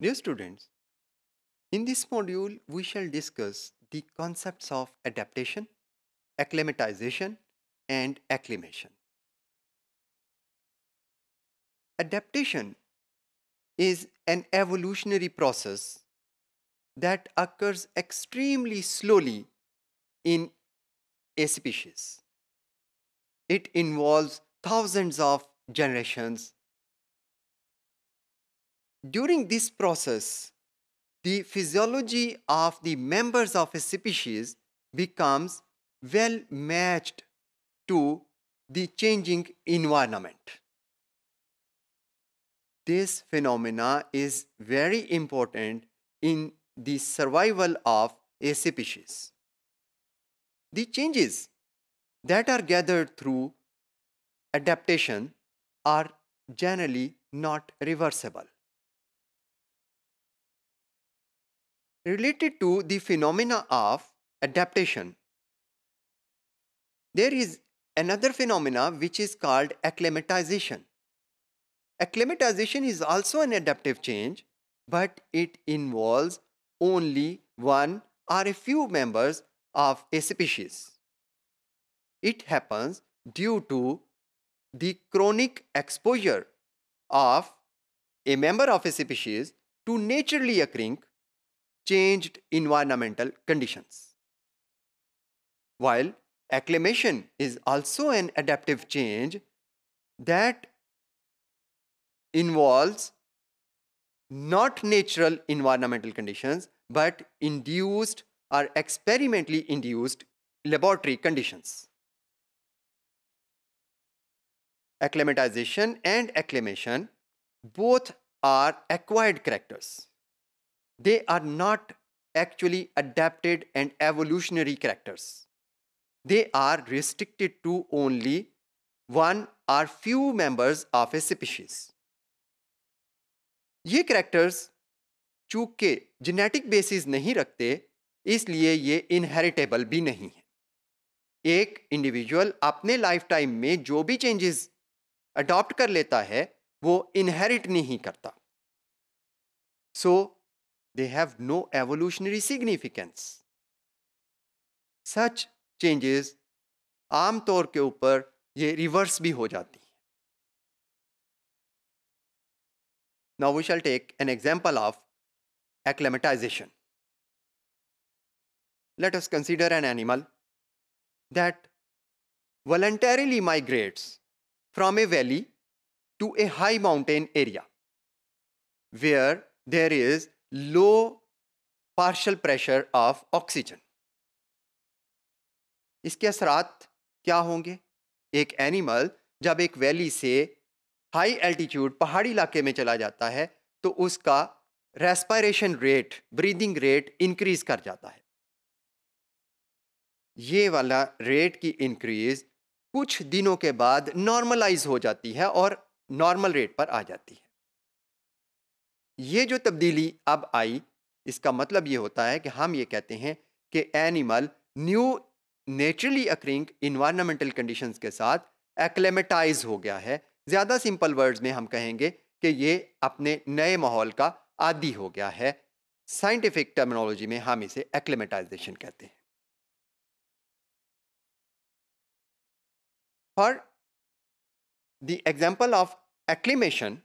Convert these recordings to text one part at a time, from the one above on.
Dear students, in this module we shall discuss the concepts of adaptation, acclimatization and acclimation. Adaptation is an evolutionary process that occurs extremely slowly in a species. It involves thousands of generations during this process, the physiology of the members of a species becomes well matched to the changing environment. This phenomena is very important in the survival of a species. The changes that are gathered through adaptation are generally not reversible. related to the phenomena of adaptation. There is another phenomena which is called acclimatization. Acclimatization is also an adaptive change, but it involves only one or a few members of a species. It happens due to the chronic exposure of a member of a species to naturally occurring changed environmental conditions. While acclimation is also an adaptive change that involves not natural environmental conditions but induced or experimentally induced laboratory conditions. Acclimatization and acclimation both are acquired characters. they are not actually adapted and evolutionary characters. They are restricted to only one or few members of a species. ये characters चूंकि genetic basis नहीं रखते इसलिए ये inheritable भी नहीं है एक इंडिविजुअल अपने लाइफ टाइम में जो भी चेंजेस अडॉप्ट कर लेता है वो इनहेरिट नहीं करता so so, They have no evolutionary significance. सच चेंजेस आमतौर के ऊपर ये रिवर्स भी हो जाती हैं now we shall take an example of acclimatization. Let us consider an animal that voluntarily migrates from a valley to a high mountain area where there is low partial pressure of oxygen. इसके असरात क्या होंगे एक animal जब एक valley से high altitude पहाड़ी इलाके में चला जाता है तो उसका respiration rate breathing rate increase कर जाता है ये वाला रेट की इंक्रीज कुछ दिनों के बाद नॉर्मलाइज हो जाती है और नॉर्मल रेट पर आ जाती है ये जो तब्दीली अब आई इसका मतलब ये होता है कि हम ये कहते हैं कि animal new naturally occurring environmental conditions के साथ एक्लेमेटाइज हो गया है ज़्यादा सिंपल वर्ड्स में हम कहेंगे कि ये अपने नए माहौल का आदि हो गया है साइंटिफिक टर्मिनोलॉजी में हम इसे एक्लेमेटाइजेशन कहते हैं for the example of acclimation,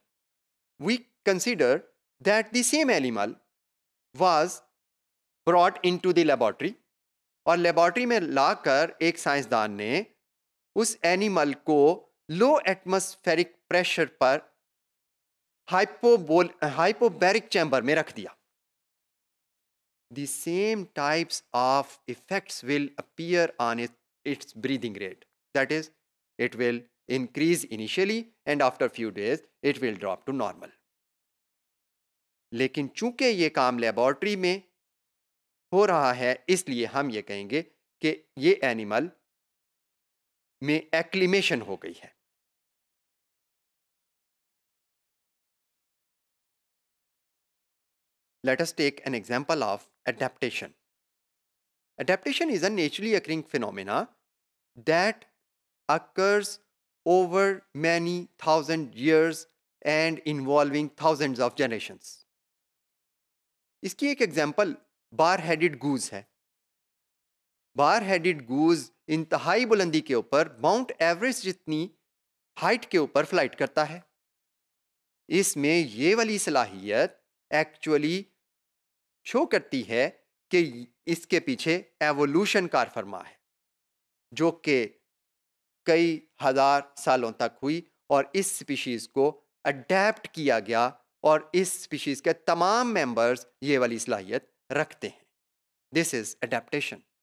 we consider that the same animal was brought into the laboratory और लेबॉर्ट्री में लाकर एक साइंसदान ने उस animal को low atmospheric pressure पर हाइपोबोल हाइपोबेरिक चैम्बर में रख दिया the same types of effects will appear on it, its breathing rate. That is, it will increase initially and after few days, it will drop to normal. लेकिन चूंकि ये काम laboratory में हो रहा है इसलिए हम ये कहेंगे कि ये एनिमल में एक्लिमेशन हो गई है let us take an example of adaptation adaptation is a naturally occurring phenomena that occurs over many thousand years and involving thousands of generations इसकी एक एग्जाम्पल बार हेडिड गूज है बार हेडिड गूज इंतहाई बुलंदी के ऊपर माउंट एवरेस्ट जितनी हाइट के ऊपर फ्लाइट करता है इसमें ये वाली सलाहियत एक्चुअली शो करती है कि इसके पीछे एवोल्यूशन कार फरमा है जो कि कई हज़ार सालों तक हुई और इस स्पीशीज़ को अडेप्ट किया गया और इस स्पीशीज़ के तमाम मेंबर्स ये वाली सलाहियत रखते हैं दिस इज़ अडेप्टशन